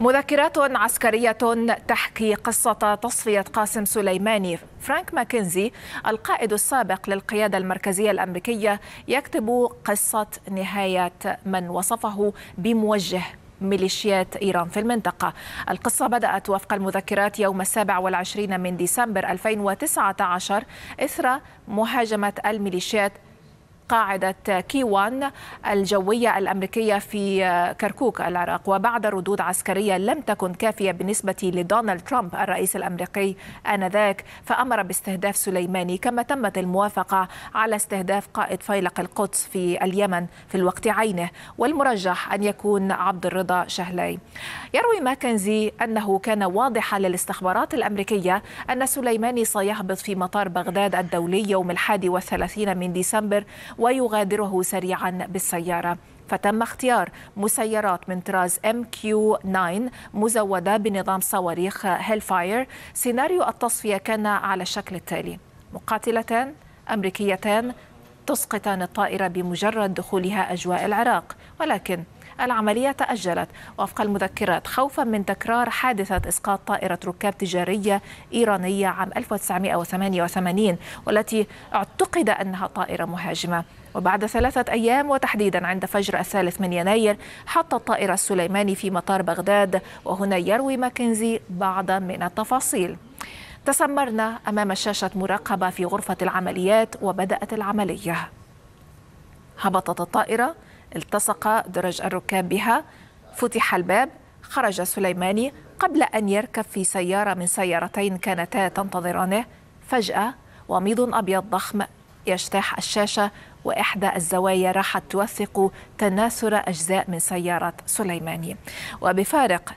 مذكرات عسكرية تحكي قصة تصفية قاسم سليماني فرانك ماكنزي القائد السابق للقيادة المركزية الأمريكية يكتب قصة نهاية من وصفه بموجه ميليشيات إيران في المنطقة القصة بدأت وفق المذكرات يوم السابع والعشرين من ديسمبر 2019 إثر مهاجمة الميليشيات قاعدة كيوان الجوية الأمريكية في كركوك العراق وبعد ردود عسكرية لم تكن كافية بالنسبة لدونالد ترامب الرئيس الأمريكي آنذاك فأمر باستهداف سليماني كما تمت الموافقة على استهداف قائد فيلق القدس في اليمن في الوقت عينه والمرجح أن يكون عبد الرضا شهلي يروي ماكنزي أنه كان واضحا للاستخبارات الأمريكية أن سليماني سيهبط في مطار بغداد الدولي يوم الحادي والثلاثين من ديسمبر ويغادره سريعا بالسيارة فتم اختيار مسيرات من طراز ام كيو 9 مزودة بنظام صواريخ هيلفاير سيناريو التصفية كان على الشكل التالي مقاتلتان أمريكيتان تسقطان الطائرة بمجرد دخولها أجواء العراق ولكن العملية تأجلت وفق المذكرات خوفا من تكرار حادثة إسقاط طائرة ركاب تجارية إيرانية عام 1988 والتي اعتقد أنها طائرة مهاجمة وبعد ثلاثة أيام وتحديدا عند فجر الثالث من يناير حط الطائرة السليماني في مطار بغداد وهنا يروي ماكنزي بعضا من التفاصيل تسمرنا أمام شاشة مراقبة في غرفة العمليات وبدأت العملية هبطت الطائرة التصق درج الركاب بها فتح الباب خرج سليماني قبل أن يركب في سيارة من سيارتين كانتا تنتظرانه فجأة وميض أبيض ضخم يجتاح الشاشة وإحدى الزوايا راحت توثق تناثر أجزاء من سيارة سليماني وبفارق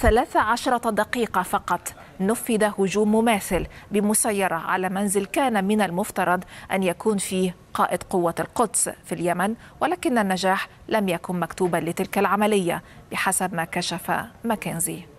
13 دقيقة فقط نفذ هجوم مماثل بمسيرة على منزل كان من المفترض أن يكون فيه قائد قوة القدس في اليمن ولكن النجاح لم يكن مكتوبا لتلك العملية بحسب ما كشف ماكنزي